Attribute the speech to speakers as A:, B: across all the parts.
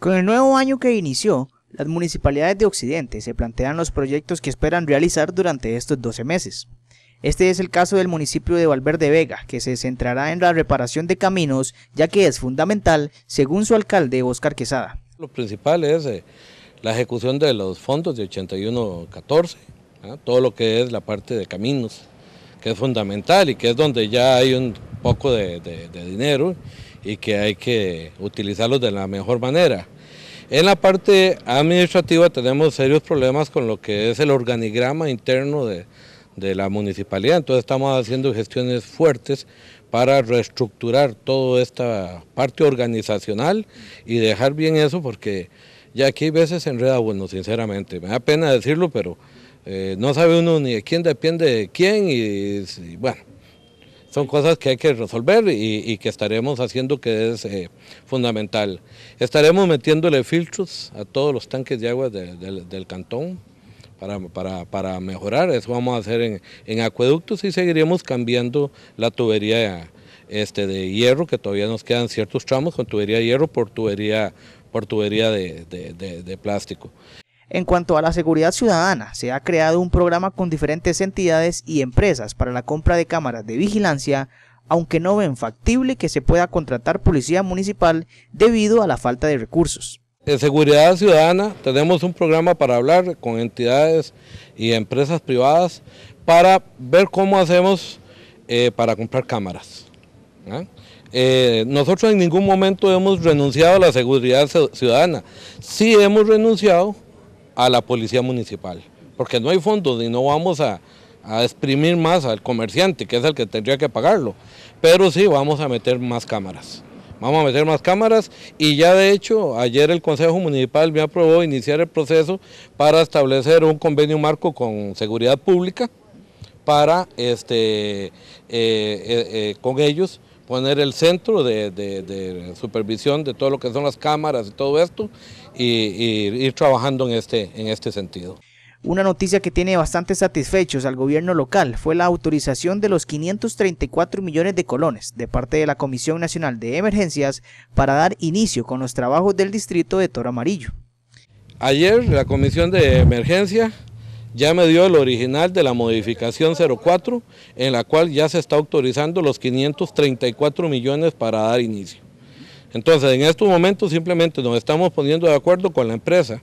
A: Con el nuevo año que inició, las municipalidades de Occidente se plantean los proyectos que esperan realizar durante estos 12 meses. Este es el caso del municipio de Valverde Vega, que se centrará en la reparación de caminos, ya que es fundamental, según su alcalde Oscar Quesada.
B: Lo principal es eh, la ejecución de los fondos de 8114, 14 ¿ah? todo lo que es la parte de caminos, que es fundamental y que es donde ya hay un poco de dinero y que hay que utilizarlos de la mejor manera. En la parte administrativa tenemos serios problemas con lo que es el organigrama interno de, la municipalidad, entonces estamos haciendo gestiones fuertes para reestructurar toda esta parte organizacional y dejar bien eso porque ya aquí a veces se enreda bueno, sinceramente, me da pena decirlo, pero eh, no sabe uno ni de quién depende de quién y bueno son cosas que hay que resolver y, que estaremos haciendo que es eh, fundamental. Estaremos metiéndole filtros a todos los tanques de agua del cantón para, mejorar, eso vamos a hacer en, acueductos y seguiremos cambiando la tubería este, de hierro, que todavía nos quedan ciertos tramos con tubería de hierro por tubería, por tubería de plástico.
A: En cuanto a la seguridad ciudadana, se ha creado un programa con diferentes entidades y empresas para la compra de cámaras de vigilancia, aunque no ven factible que se pueda contratar policía municipal debido a la falta de recursos. En seguridad ciudadana tenemos un programa para
B: hablar con entidades y empresas privadas para ver cómo hacemos eh, para comprar cámaras. ¿ah? Eh, nosotros en ningún momento hemos renunciado a la seguridad ciudadana. Sí hemos renunciado a la policía municipal, porque no hay fondos y no vamos a, exprimir más al comerciante, que es el que tendría que pagarlo, pero sí vamos a meter más cámaras. Vamos a meter más cámaras y ya de hecho ayer el Consejo Municipal me aprobó iniciar el proceso para establecer un convenio marco con seguridad pública para este, eh, eh, eh, con ellos poner el centro de, supervisión de todo lo que son las cámaras y todo esto y, ir trabajando en este, en este sentido.
A: Una noticia que tiene bastante satisfechos al gobierno local fue la autorización de los 534 millones de colones de parte de la Comisión Nacional de Emergencias para dar inicio con los trabajos del distrito de Toro Amarillo.
B: Ayer la Comisión de Emergencia ya me dio el original de la modificación 04, en la cual ya se está autorizando los 534 millones para dar inicio. Entonces, en estos momentos simplemente nos estamos poniendo de acuerdo con la empresa,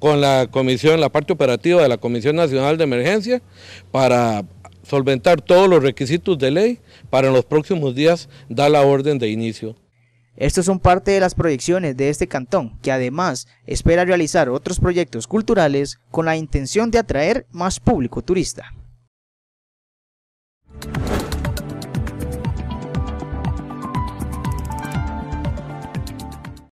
B: con la comisión, la parte operativa de la Comisión Nacional de Emergencia, para solventar todos los requisitos de ley para en los próximos días dar la orden de inicio.
A: Estos son parte de las proyecciones de este cantón, que además espera realizar otros proyectos culturales con la intención de atraer más público turista.